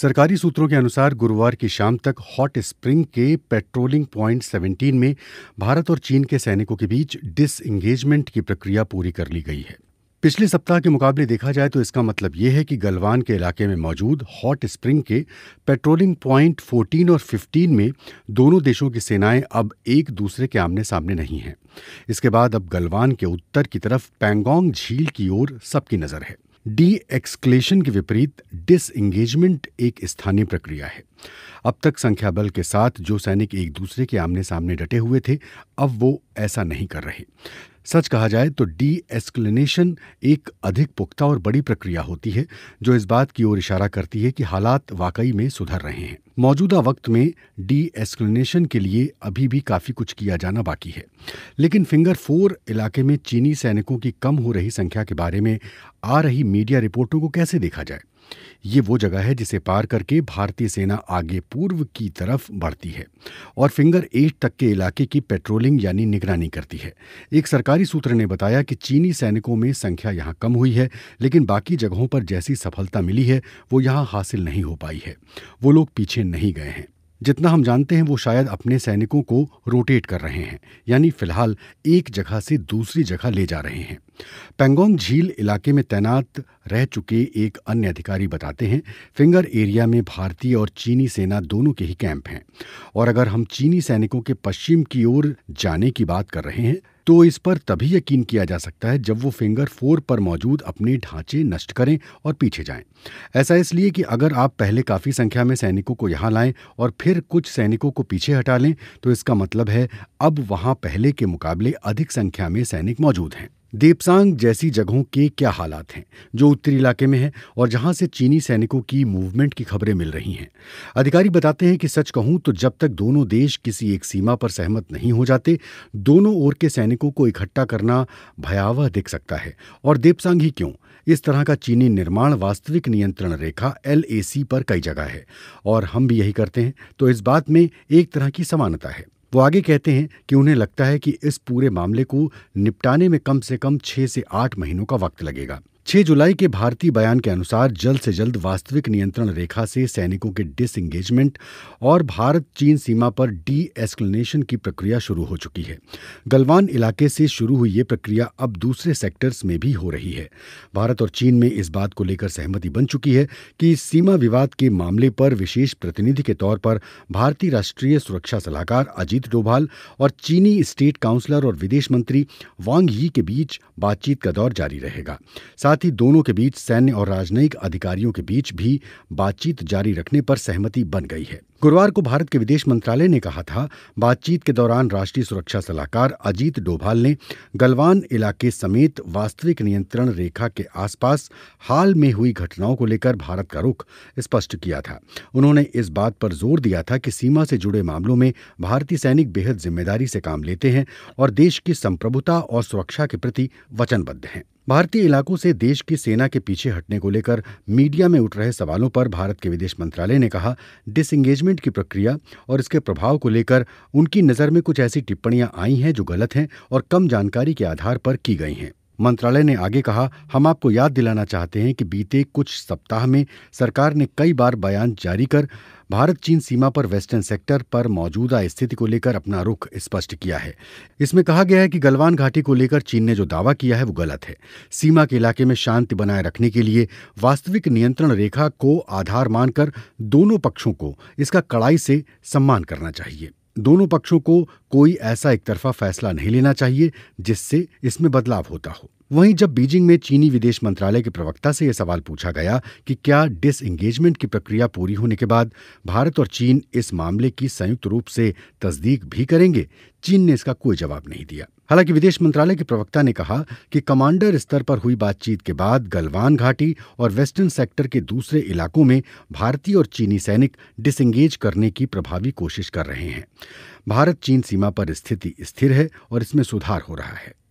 सरकारी सूत्रों के अनुसार गुरुवार की शाम तक हॉट स्प्रिंग के पेट्रोलिंग पॉइंट 17 में भारत और चीन के सैनिकों के बीच डिसएंगेजमेंट की प्रक्रिया पूरी कर ली गई है पिछले सप्ताह के मुकाबले देखा जाए तो इसका मतलब यह है कि गलवान के इलाके में मौजूद हॉट स्प्रिंग के पेट्रोलिंग पॉइंट 14 और 15 में दोनों देशों की सेनाएं अब एक दूसरे के आमने सामने नहीं हैं इसके बाद अब गलवान के उत्तर की तरफ पैंगोंग झील की ओर सबकी नज़र है डी एक्सक्लेशन के विपरीत डिसएंगेजमेंट एक स्थानीय प्रक्रिया है अब तक संख्या बल के साथ जो सैनिक एक दूसरे के आमने सामने डटे हुए थे अब वो ऐसा नहीं कर रहे सच कहा जाए तो डी एस्कलेनेशन एक अधिक पुख्ता और बड़ी प्रक्रिया होती है जो इस बात की ओर इशारा करती है कि हालात वाकई में सुधर रहे हैं मौजूदा वक्त में डी एस्कलेनेशन के लिए अभी भी काफ़ी कुछ किया जाना बाकी है लेकिन फिंगर फोर इलाके में चीनी सैनिकों की कम हो रही संख्या के बारे में आ रही मीडिया रिपोर्टों को कैसे देखा जाए ये वो जगह है जिसे पार करके भारतीय सेना आगे पूर्व की तरफ बढ़ती है और फिंगर एट तक के इलाके की पेट्रोलिंग यानी निगरानी करती है एक सरकारी सूत्र ने बताया कि चीनी सैनिकों में संख्या यहाँ कम हुई है लेकिन बाकी जगहों पर जैसी सफलता मिली है वो यहाँ हासिल नहीं हो पाई है वो लोग पीछे नहीं गए हैं जितना हम जानते हैं वो शायद अपने सैनिकों को रोटेट कर रहे हैं यानी फिलहाल एक जगह से दूसरी जगह ले जा रहे हैं पेंगोंग झील इलाके में तैनात रह चुके एक अन्य अधिकारी बताते हैं फिंगर एरिया में भारतीय और चीनी सेना दोनों के ही कैंप हैं और अगर हम चीनी सैनिकों के पश्चिम की ओर जाने की बात कर रहे हैं तो इस पर तभी यकीन किया जा सकता है जब वो फिंगर फोर पर मौजूद अपने ढांचे नष्ट करें और पीछे जाएं। ऐसा इसलिए कि अगर आप पहले काफ़ी संख्या में सैनिकों को यहाँ लाएं और फिर कुछ सैनिकों को पीछे हटा लें तो इसका मतलब है अब वहां पहले के मुकाबले अधिक संख्या में सैनिक मौजूद हैं देपसांग जैसी जगहों के क्या हालात हैं जो उत्तरी इलाके में है और जहां से चीनी सैनिकों की मूवमेंट की खबरें मिल रही हैं अधिकारी बताते हैं कि सच कहूं तो जब तक दोनों देश किसी एक सीमा पर सहमत नहीं हो जाते दोनों ओर के सैनिकों को इकट्ठा करना भयावह दिख सकता है और देपसांग ही क्यों इस तरह का चीनी निर्माण वास्तविक नियंत्रण रेखा एल पर कई जगह है और हम भी यही करते हैं तो इस बात में एक तरह की समानता है वो आगे कहते हैं कि उन्हें लगता है कि इस पूरे मामले को निपटाने में कम से कम छह से आठ महीनों का वक्त लगेगा छह जुलाई के भारतीय बयान के अनुसार जल्द से जल्द वास्तविक नियंत्रण रेखा से सैनिकों के डिसएंगेजमेंट और भारत चीन सीमा पर डी एस्कलेशन की प्रक्रिया शुरू हो चुकी है गलवान इलाके से शुरू हुई ये प्रक्रिया अब दूसरे सेक्टर्स में भी हो रही है भारत और चीन में इस बात को लेकर सहमति बन चुकी है कि सीमा विवाद के मामले पर विशेष प्रतिनिधि के तौर पर भारतीय राष्ट्रीय सुरक्षा सलाहकार अजीत डोभाल और चीनी स्टेट काउंसलर और विदेश मंत्री वांग यी के बीच बातचीत का दौर जारी रहेगा साथ साथ ही दोनों के बीच सैन्य और राजनयिक अधिकारियों के बीच भी बातचीत जारी रखने पर सहमति बन गई है गुरुवार को भारत के विदेश मंत्रालय ने कहा था बातचीत के दौरान राष्ट्रीय सुरक्षा सलाहकार अजीत डोभाल ने गलवान इलाके समेत वास्तविक नियंत्रण रेखा के आसपास हाल में हुई घटनाओं को लेकर भारत का रुख स्पष्ट किया था उन्होंने इस बात पर जोर दिया था कि सीमा से जुड़े मामलों में भारतीय सैनिक बेहद जिम्मेदारी से काम लेते हैं और देश की संप्रभुता और सुरक्षा के प्रति वचनबद्ध हैं भारतीय इलाकों से देश की सेना के पीछे हटने को लेकर मीडिया में उठ रहे सवालों पर भारत के विदेश मंत्रालय ने कहा डिसंगेजमेंट की प्रक्रिया और इसके प्रभाव को लेकर उनकी नज़र में कुछ ऐसी टिप्पणियां आई हैं जो गलत हैं और कम जानकारी के आधार पर की गई हैं मंत्रालय ने आगे कहा हम आपको याद दिलाना चाहते हैं कि बीते कुछ सप्ताह में सरकार ने कई बार बयान जारी कर भारत चीन सीमा पर वेस्टर्न सेक्टर पर मौजूदा स्थिति को लेकर अपना रुख स्पष्ट किया है इसमें कहा गया है कि गलवान घाटी को लेकर चीन ने जो दावा किया है वो गलत है सीमा के इलाके में शांति बनाए रखने के लिए वास्तविक नियंत्रण रेखा को आधार मानकर दोनों पक्षों को इसका कड़ाई से सम्मान करना चाहिए दोनों पक्षों को कोई ऐसा एकतरफा फैसला नहीं लेना चाहिए जिससे इसमें बदलाव होता हो वहीं जब बीजिंग में चीनी विदेश मंत्रालय के प्रवक्ता से यह सवाल पूछा गया कि क्या डिसएंगेजमेंट की प्रक्रिया पूरी होने के बाद भारत और चीन इस मामले की संयुक्त रूप से तस्दीक भी करेंगे चीन ने इसका कोई जवाब नहीं दिया हालांकि विदेश मंत्रालय के प्रवक्ता ने कहा कि कमांडर स्तर पर हुई बातचीत के बाद गलवान घाटी और वेस्टर्न सेक्टर के दूसरे इलाकों में भारतीय और चीनी सैनिक डिसंगेज करने की प्रभावी कोशिश कर रहे हैं भारत चीन सीमा पर स्थिति स्थिर है और इसमें सुधार हो रहा है